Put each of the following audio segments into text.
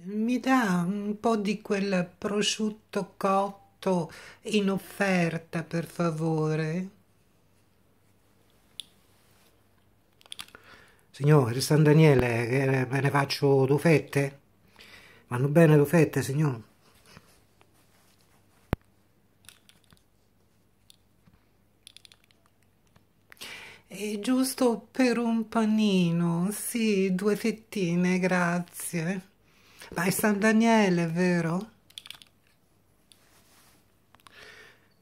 Mi dà un po' di quel prosciutto cotto in offerta, per favore? Signore, San Daniele, eh, me ne faccio due fette? Vanno bene due fette, signor? E giusto per un panino, sì, due fettine, grazie. Ma è San Daniele, vero?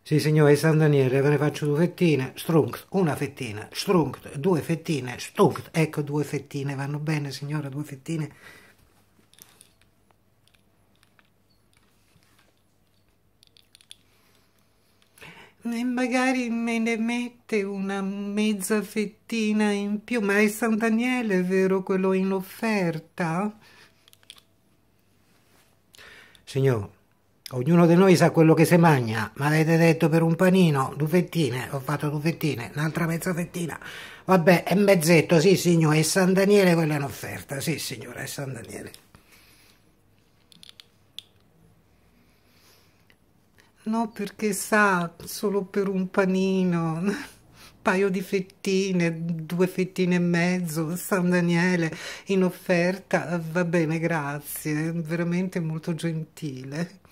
Sì, signore, San Daniele, ve ne faccio due fettine, Strunk, una fettina, Strunk, due fettine, Strunk, ecco due fettine, vanno bene, signora, due fettine. E magari me ne mette una mezza fettina in più, ma è San Daniele, vero, quello in offerta? Signor, ognuno di noi sa quello che si mangia, ma avete detto per un panino, due fettine, ho fatto due fettine, un'altra mezza fettina, vabbè, è mezzetto, sì signore, e San Daniele quella è un'offerta, sì signore, è San Daniele. No, perché sa, solo per un panino paio di fettine, due fettine e mezzo, San Daniele in offerta, va bene, grazie, veramente molto gentile.